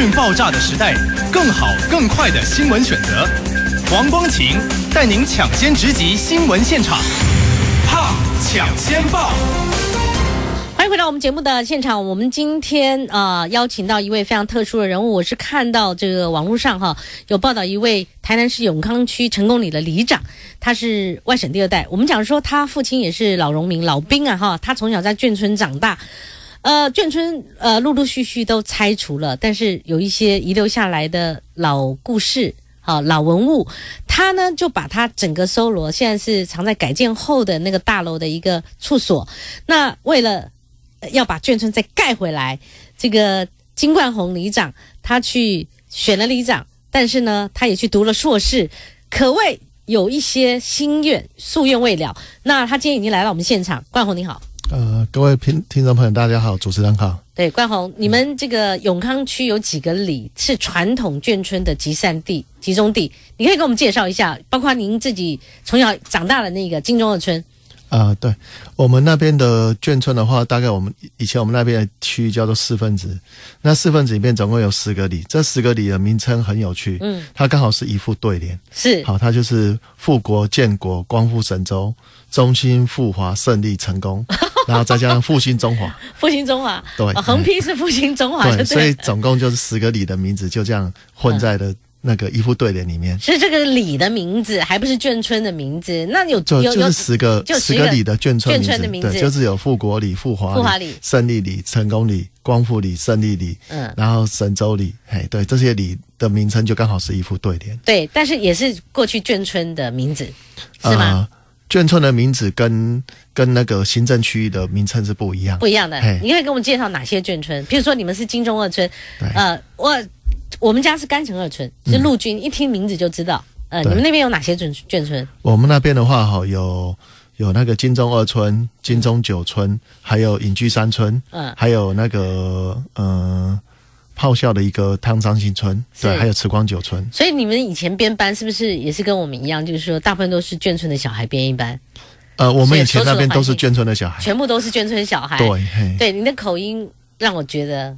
讯爆炸的时代，更好更快的新闻选择。黄光琴带您抢先直击新闻现场，怕抢先报。欢迎回到我们节目的现场，我们今天啊邀请到一位非常特殊的人物，我是看到这个网络上哈有报道，一位台南市永康区成功里的里长，他是外省第二代。我们讲说他父亲也是老农民、老兵啊哈，他从小在眷村长大。呃，眷村呃，陆陆续续都拆除了，但是有一些遗留下来的老故事、啊，老文物，他呢就把它整个搜罗，现在是藏在改建后的那个大楼的一个处所。那为了要把眷村再盖回来，这个金冠宏里长他去选了里长，但是呢他也去读了硕士，可谓有一些心愿夙愿未了。那他今天已经来到我们现场，冠宏你好。呃，各位听听众朋友，大家好，主持人好。对，冠宏，你们这个永康区有几个里是传统眷村的集散地、集中地？你可以给我们介绍一下，包括您自己从小长大的那个金钟二村。啊，对，我们那边的眷村的话，大概我们以前我们那边的区域叫做四份子，那四份子里面总共有十个里，这十个里的名称很有趣，嗯，它刚好是一副对联，是，好，它就是富国建国，光复神州，中兴复华，胜利成功。然后再加上复兴中华，复兴中华，对，横批是复兴中华，对，所以总共就是十个李的名字，就这样混在了那个一副对联里面。是这个李的名字，还不是眷村的名字？那有就是十个，就十个李的眷村名字，就是有富国李、富华李、胜利李、成功李、光复李、胜利李，嗯，然后神州李，嘿，对，这些李的名称就刚好是一副对联。对，但是也是过去眷村的名字，是吗？眷村的名字跟跟那个行政区域的名称是不一样，不一样的。你可以给我们介绍哪些眷村？比如说你们是金钟二村，呃，我我们家是甘城二村，是陆军一听名字就知道。呃，你们那边有哪些眷眷村？我们那边的话，哈，有有那个金钟二村、金钟九村，还有隐居三村，嗯，还有那个嗯。炮校的一个汤张新村，对，还有慈光九村。所以你们以前编班是不是也是跟我们一样，就是说大部分都是眷村的小孩编一班？呃，我们以前那边都是眷村的小孩，全部都是眷村小孩。对，对，你的口音让我觉得，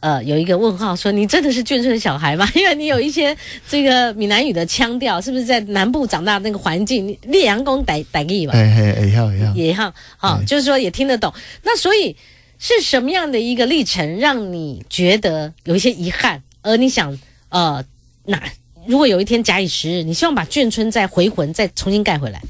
呃，有一个问号，说你真的是眷村小孩吗？因为你有一些这个闽南语的腔调，是不是在南部长大的那个环境？烈阳宫歹歹力吧？嘿嘿，也哈也好，也哈，好，就是说也听得懂。那所以。是什么样的一个历程，让你觉得有一些遗憾？而你想，呃，那如果有一天假以时日，你希望把眷村再回魂，再重新盖回来？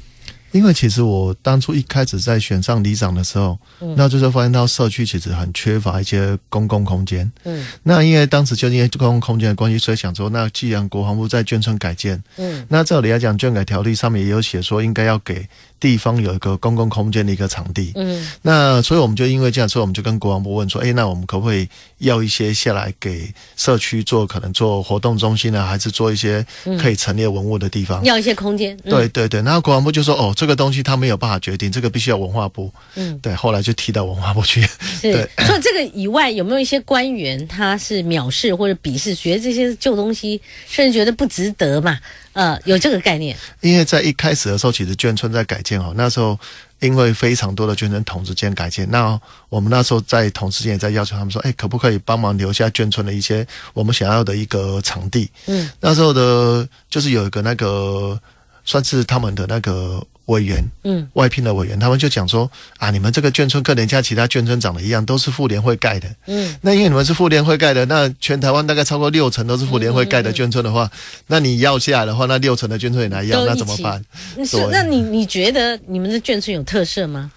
因为其实我当初一开始在选上里长的时候，那就是发现到社区其实很缺乏一些公共空间。嗯，那因为当时就因为公共空间的关系，所以想说，那既然国防部在眷村改建，嗯，那照理来讲眷改条例上面也有写说，应该要给。地方有一个公共空间的一个场地，嗯，那所以我们就因为这样，所以我们就跟国防部问说，哎，那我们可不可以要一些下来给社区做，可能做活动中心呢，还是做一些可以陈列文物的地方？要一些空间。对对对，然后国防部就说，哦，这个东西他没有办法决定，这个必须要文化部。嗯，对，后来就提到文化部去。是，所以这个以外有没有一些官员他是藐视或者鄙视，觉得这些旧东西，甚至觉得不值得嘛？呃，有这个概念，因为在一开始的时候，其实眷村在改建哦，那时候因为非常多的眷村同时间改建，那我们那时候在同时间也在要求他们说，哎，可不可以帮忙留下眷村的一些我们想要的一个场地？嗯，那时候的就是有一个那个。算是他们的那个委员，嗯，外聘的委员，他们就讲说啊，你们这个眷村跟人家其他眷村长得一样，都是妇联会盖的，嗯，那因为你们是妇联会盖的，那全台湾大概超过六成都是妇联会盖的眷村的话，那你要下来的话，那六成的眷村也难要，那怎么办？是，那你你觉得你们的眷村有特色吗？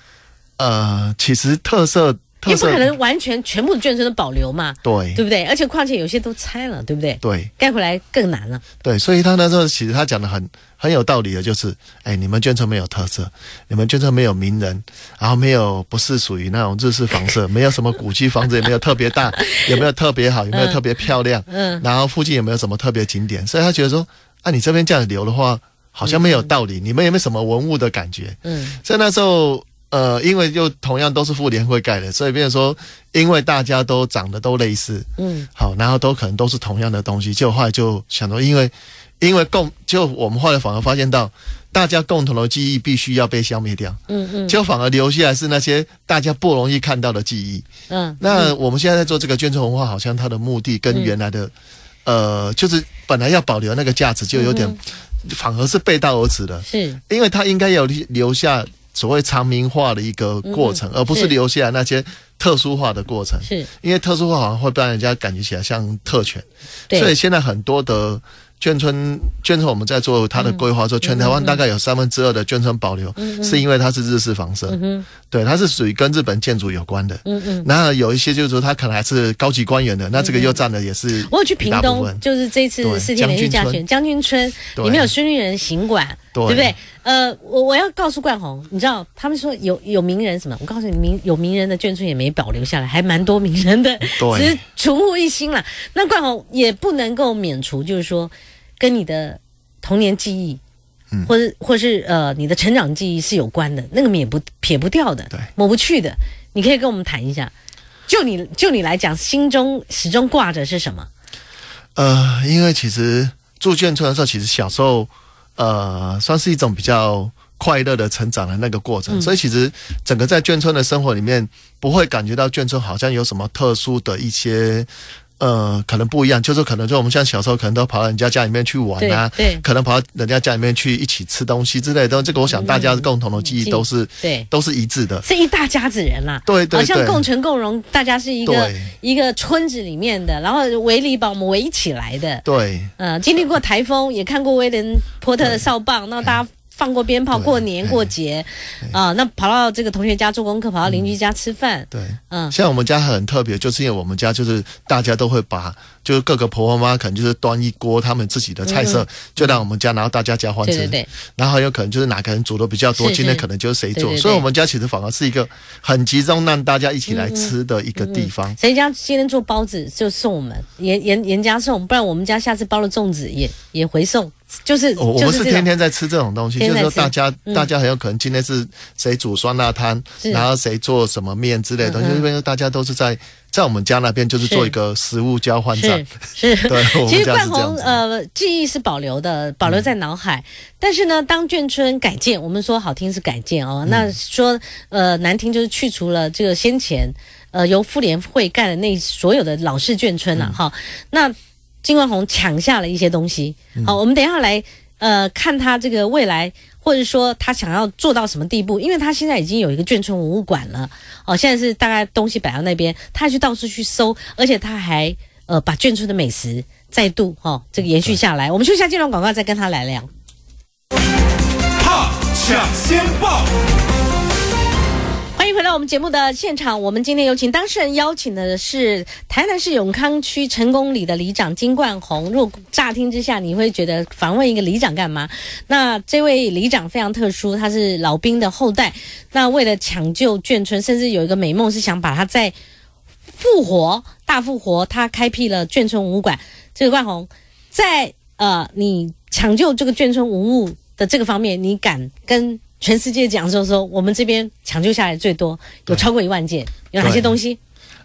呃，其实特色。也不可能完全全部捐城都保留嘛，对，对不对？而且况且有些都拆了，对不对？对，盖回来更难了。对，所以他那时候其实他讲的很很有道理的，就是，哎，你们捐城没有特色，你们捐城没有名人，然后没有不是属于那种日式房舍，没有什么古迹房子，也没有特别大，也 没有特别好，也没有特别漂亮。嗯。然后附近有没有什么特别景点？所以他觉得说，啊，你这边这样留的话，好像没有道理。你们有没有什么文物的感觉？嗯。所以那时候。呃，因为又同样都是妇联会盖的，所以变成说，因为大家都长得都类似，嗯，好，然后都可能都是同样的东西，就后来就想到，因为，因为共，就我们后来反而发现到，大家共同的记忆必须要被消灭掉，嗯嗯，就反而留下来是那些大家不容易看到的记忆，嗯，那我们现在在做这个捐赠文化，好像它的目的跟原来的，呃，就是本来要保留那个价值，就有点反而是背道而驰的，是，因为它应该要留下。所谓长明化的一个过程，而不是留下那些。特殊化的过程，是因为特殊化好像会让人家感觉起来像特权，所以现在很多的眷村，眷村我们在做它的规划，说全台湾大概有三分之二的眷村保留，是因为它是日式房舍，对，它是属于跟日本建筑有关的。嗯嗯。那有一些就是说它可能还是高级官员的，那这个又占的也是。我有去屏东，就是这次四天续加权，将军村里面有孙立人行馆，对不对？呃，我我要告诉冠宏，你知道他们说有有名人什么？我告诉你，名有名人的眷村也没。也保留下来，还蛮多名人的，其实重获一新了。那冠好也不能够免除，就是说，跟你的童年记忆，嗯，或者或是呃，你的成长记忆是有关的，那个免不撇不掉的，对，抹不去的。你可以跟我们谈一下，就你就你来讲，心中始终挂着是什么？呃，因为其实住眷村的时候，其实小时候，呃，算是一种比较。快乐的成长的那个过程，所以其实整个在眷村的生活里面，不会感觉到眷村好像有什么特殊的一些，呃，可能不一样，就是可能就我们像小时候可能都跑到人家家里面去玩呐，对，可能跑到人家家里面去一起吃东西之类的，这个我想大家共同的记忆都是对，都是一致的，是一大家子人啦，对，对，好像共存共荣，大家是一个一个村子里面的，然后围篱笆我们围起来的，对，嗯，经历过台风，也看过《威廉波特》的哨棒，那大家。放过鞭炮，过年过节，啊，那跑到这个同学家做功课，跑到邻居家吃饭。对，嗯。像我们家很特别，就是因为我们家就是大家都会把，就是各个婆婆妈可能就是端一锅他们自己的菜色，就让我们家，然后大家家换吃。对对对。然后有可能就是哪个人煮的比较多，今天可能就是谁做。对对对。所以我们家其实反而是一个很集中让大家一起来吃的一个地方。谁家今天做包子就送我们严严严家送，不然我们家下次包了粽子也也回送。就是，我我们是天天在吃这种东西，就是说大家大家很有可能今天是谁煮酸辣汤，然后谁做什么面之类的，就是大家都是在在我们家那边就是做一个食物交换站。是，对，其实冠红呃记忆是保留的，保留在脑海。但是呢，当眷村改建，我们说好听是改建哦，那说呃难听就是去除了这个先前呃由妇联会盖的那所有的老式眷村了哈，那。金万红抢下了一些东西，好，我们等一下来，呃，看他这个未来，或者说他想要做到什么地步，因为他现在已经有一个眷村文物馆了，哦，现在是大概东西摆到那边，他去到处去搜，而且他还呃把眷村的美食再度哈这个延续下来，我们休息下金融广告，再跟他来聊。回到我们节目的现场，我们今天有请当事人邀请的是台南市永康区成功里的里长金冠宏。若乍听之下，你会觉得访问一个里长干嘛？那这位里长非常特殊，他是老兵的后代。那为了抢救眷村，甚至有一个美梦是想把他再复活、大复活。他开辟了眷村武馆。这个冠宏，在呃，你抢救这个眷村文物的这个方面，你敢跟？全世界讲就是说，我们这边抢救下来最多有超过一万件，有哪些东西？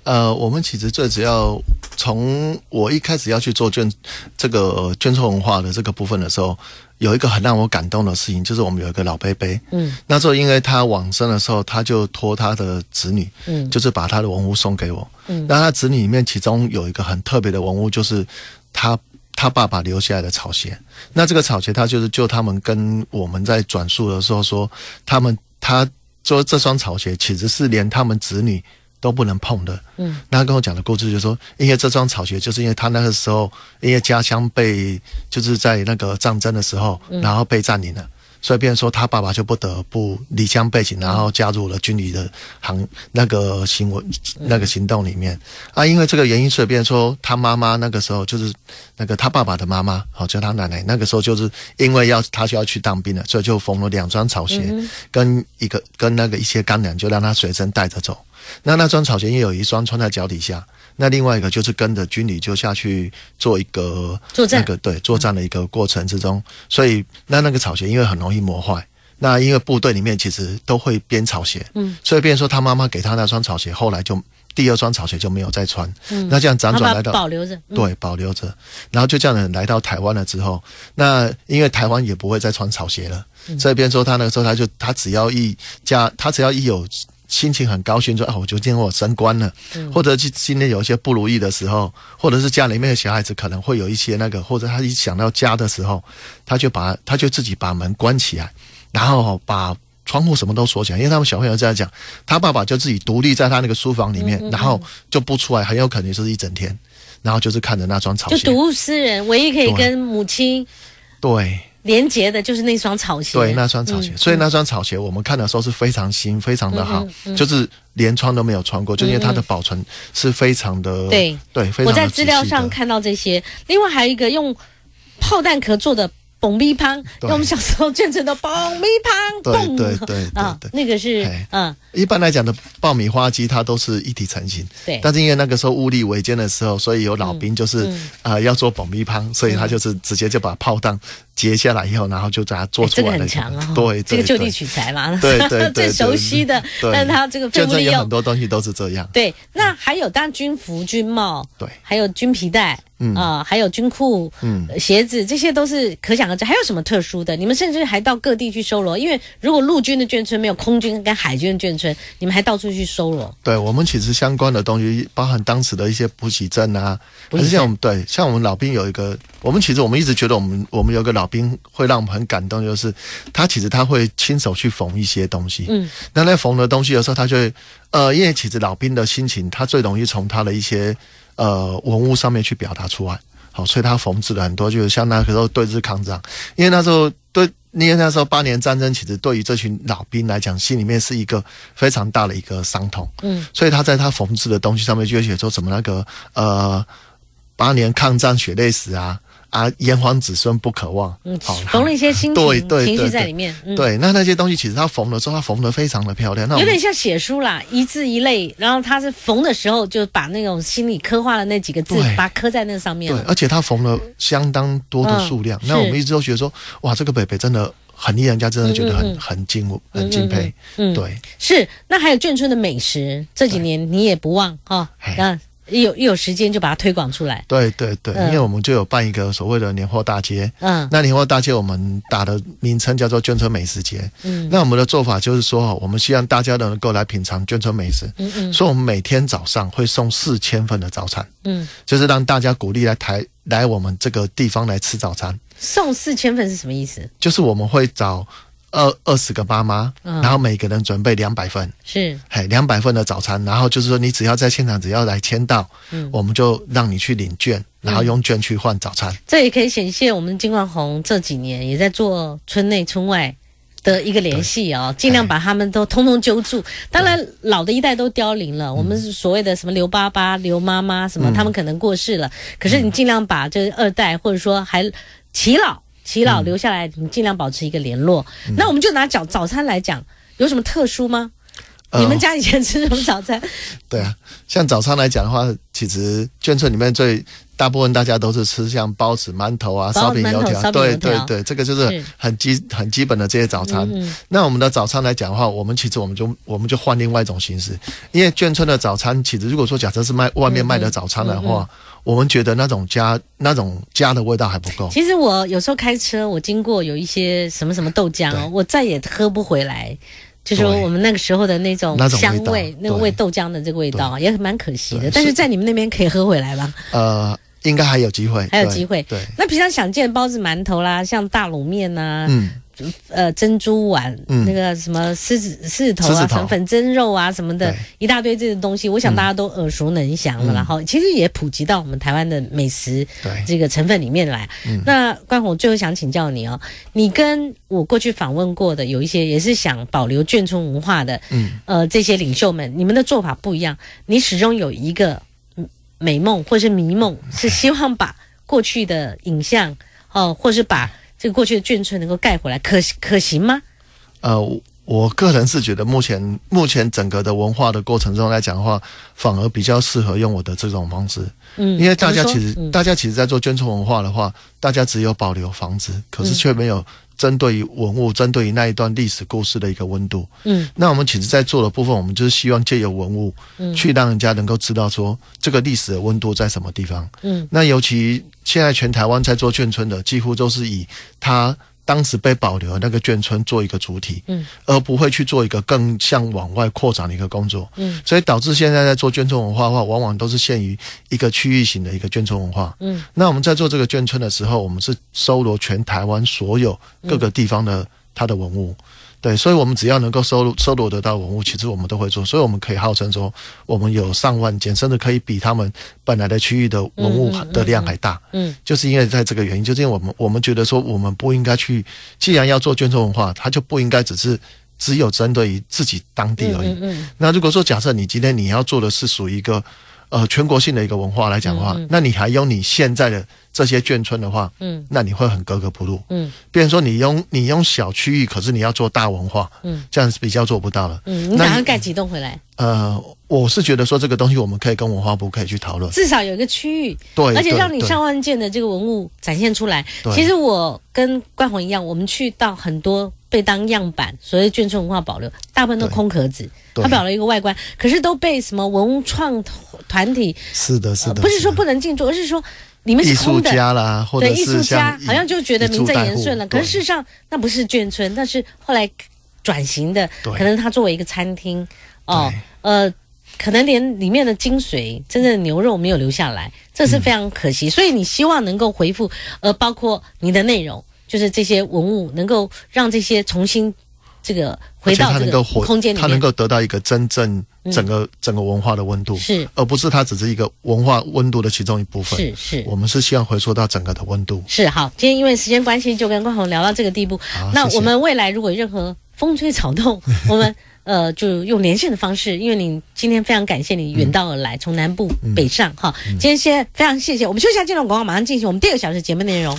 呃，我们其实最主要从我一开始要去做捐这个捐赠文化的这个部分的时候，有一个很让我感动的事情，就是我们有一个老伯伯，嗯，那时候因为他往生的时候，他就托他的子女，嗯，就是把他的文物送给我，嗯，那他子女里面其中有一个很特别的文物，就是他。他爸爸留下来的草鞋，那这个草鞋，他就是就他们跟我们在转述的时候说，他们他说这双草鞋其实是连他们子女都不能碰的。嗯，那他跟我讲的故事就是说，因为这双草鞋，就是因为他那个时候，因为家乡被就是在那个战争的时候，然后被占领了。随便说，他爸爸就不得不离乡背井，然后加入了军旅的行那个行为那个行动里面啊。因为这个原因，随便说，他妈妈那个时候就是那个他爸爸的妈妈，好叫他奶奶。那个时候就是因为要他就要去当兵了，所以就缝了两双草鞋，跟一个跟那个一些干粮，就让他随身带着走。那那双草鞋也有一双穿在脚底下，那另外一个就是跟着军旅就下去做一个作战个对作战的一个过程之中，所以那那个草鞋因为很容易磨坏，那因为部队里面其实都会编草鞋，嗯，所以变说他妈妈给他那双草鞋，后来就第二双草鞋就没有再穿，嗯，那这样辗转来到保留着，对，保留着，然后就这样的来到台湾了之后，那因为台湾也不会再穿草鞋了，所以变说他那个时候他就他只要一家，他只要一有。心情很高兴，说啊，我今天我升官了。或者今天有一些不如意的时候，或者是家里面的小孩子可能会有一些那个，或者他一想到家的时候，他就把他就自己把门关起来，然后把窗户什么都锁起来。因为他们小朋友这样讲，他爸爸就自己独立在他那个书房里面，然后就不出来，很有可能是一整天，然后就是看着那双草鞋。就独孤思人，唯一可以跟母亲。对。连接的就是那双草鞋，对，那双草鞋。所以那双草鞋，我们看的时候是非常新、非常的好，就是连穿都没有穿过，就因为它的保存是非常的。对对，我在资料上看到这些。另外还有一个用炮弹壳做的。爆米 p 我们小时候见证的爆米 p 对对对对对，那个是嗯，一般来讲的爆米花机它都是一体成型，对。但是因为那个时候物力维艰的时候，所以有老兵就是啊要做爆米 p 所以他就是直接就把炮弹截下来以后，然后就把它做出来。这个很强啊，对，这个就地取材嘛。对对 对，最熟悉的，但他这个废物有很多东西都是这样。对，那还有，当军服、军帽，对，还有军皮带。嗯啊，还有军裤、嗯，鞋子，这些都是可想而知。还有什么特殊的？你们甚至还到各地去收罗，因为如果陆军的眷村没有空军跟海军的眷村，你们还到处去收罗。对我们其实相关的东西，包含当时的一些补给证啊，不是像我们对像我们老兵有一个，我们其实我们一直觉得我们我们有个老兵会让我们很感动，就是他其实他会亲手去缝一些东西。嗯，那在缝的东西的时候，他就呃，因为其实老兵的心情，他最容易从他的一些。呃，文物上面去表达出来，好，所以他缝制了很多，就是像那时候对日抗战，因为那时候对，因为那时候八年战争，其实对于这群老兵来讲，心里面是一个非常大的一个伤痛，嗯，所以他在他缝制的东西上面就会写说什么那个呃，八年抗战血泪史啊。啊，炎黄子孙不可忘。嗯，缝了一些心情情绪在里面。对，那那些东西其实他缝的时候，他缝的非常的漂亮。那有点像写书啦，一字一类，然后他是缝的时候，就把那种心里刻画的那几个字，把刻在那上面。对，而且他缝了相当多的数量。那我们一直都觉得说，哇，这个北北真的很令人家真的觉得很很敬很敬佩。嗯，对。是，那还有眷村的美食，这几年你也不忘哈。嗯。有一有时间就把它推广出来。对对对，因为我们就有办一个所谓的年货大街。嗯，那年货大街我们打的名称叫做“捐车美食节”。嗯，那我们的做法就是说，我们希望大家都能够来品尝捐车美食。嗯嗯，所以我们每天早上会送四千份的早餐。嗯，就是让大家鼓励来台来我们这个地方来吃早餐。送四千份是什么意思？就是我们会找。二二十个妈妈，然后每个人准备两百份，是，嘿，两百份的早餐，然后就是说你只要在现场，只要来签到，嗯，我们就让你去领券，然后用券去换早餐。这也可以显现我们金冠红这几年也在做村内村外的一个联系哦，尽量把他们都通通揪住。当然老的一代都凋零了，我们所谓的什么刘爸爸、刘妈妈什么，他们可能过世了，可是你尽量把这二代或者说还齐老。祈老留下来，你尽量保持一个联络。那我们就拿早早餐来讲，有什么特殊吗？你们家以前吃什么早餐？对啊，像早餐来讲的话，其实眷村里面最大部分大家都是吃像包子、馒头啊、烧饼、油条。对对对，这个就是很基很基本的这些早餐。那我们的早餐来讲的话，我们其实我们就我们就换另外一种形式，因为眷村的早餐其实如果说假设是卖外面卖的早餐的话，我们觉得那种家那种家的味道还不够。其实我有时候开车，我经过有一些什么什么豆浆，我再也喝不回来。就是我们那个时候的那种香味，那个味豆浆的这个味道也蛮可惜的，但是在你们那边可以喝回来吧？呃，应该还有机会，还有机会。对，那平常想见包子、馒头啦，像大卤面呐，嗯。呃，珍珠丸，那个什么狮子狮子头啊，粉粉蒸肉啊，什么的一大堆这些东西，我想大家都耳熟能详了。然后，其实也普及到我们台湾的美食这个成分里面来。那关宏，最后想请教你哦，你跟我过去访问过的有一些也是想保留眷村文化的，嗯，呃，这些领袖们，你们的做法不一样。你始终有一个美梦，或是迷梦，是希望把过去的影像，哦，或是把。这个过去的眷村能够盖回来，可可行吗？呃，我个人是觉得，目前目前整个的文化的过程中来讲的话，反而比较适合用我的这种方式。嗯，因为大家其实大家其实在做眷村文化的话，大家只有保留房子，可是却没有。针对于文物，针对于那一段历史故事的一个温度。嗯，那我们其实，在做的部分，我们就是希望借由文物，嗯，去让人家能够知道说，这个历史的温度在什么地方。嗯，那尤其现在全台湾在做眷村的，几乎都是以它。当时被保留那个眷村做一个主体，嗯，而不会去做一个更向往外扩展的一个工作，嗯，所以导致现在在做眷村文化的话，往往都是限于一个区域型的一个眷村文化，嗯，那我们在做这个眷村的时候，我们是搜罗全台湾所有各个地方的它的文物。对，所以，我们只要能够收录收录得到文物，其实我们都会做，所以我们可以号称说，我们有上万件，甚至可以比他们本来的区域的文物的量还大。嗯，就是因为在这个原因，就是因为我们我们觉得说，我们不应该去，既然要做捐赠文化，它就不应该只是只有针对于自己当地而已。嗯嗯。那如果说假设你今天你要做的是属一个。呃，全国性的一个文化来讲的话，那你还用你现在的这些眷村的话，嗯，那你会很格格不入，嗯。比方说，你用你用小区域，可是你要做大文化，嗯，这样是比较做不到了。嗯，你打算盖几栋回来？呃，我是觉得说这个东西我们可以跟文化部可以去讨论，至少有一个区域，对，而且让你上万件的这个文物展现出来。其实我跟冠宏一样，我们去到很多被当样板，所谓眷村文化保留，大部分都空壳子，它表了一个外观，可是都被什么文创团体是的，是的，不是说不能进驻，而是说你们艺术家啦，或者对，艺术家好像就觉得名正言顺了。可是事实上，那不是眷村，那是后来转型的，可能他作为一个餐厅。哦，呃，可能连里面的精髓，真正的牛肉没有留下来，这是非常可惜。所以你希望能够回复，呃，包括你的内容，就是这些文物能够让这些重新，这个回到这个空间里面，它能够得到一个真正整个整个文化的温度，是，而不是它只是一个文化温度的其中一部分。是是，我们是希望回溯到整个的温度。是好，今天因为时间关系，就跟关宏聊到这个地步。那我们未来如果任何风吹草动，我们。呃，就用连线的方式，因为你今天非常感谢你远道而来，从南部北上哈。今天先非常谢谢，我们休息下，接通广告，马上进行我们第二个小时节目内容。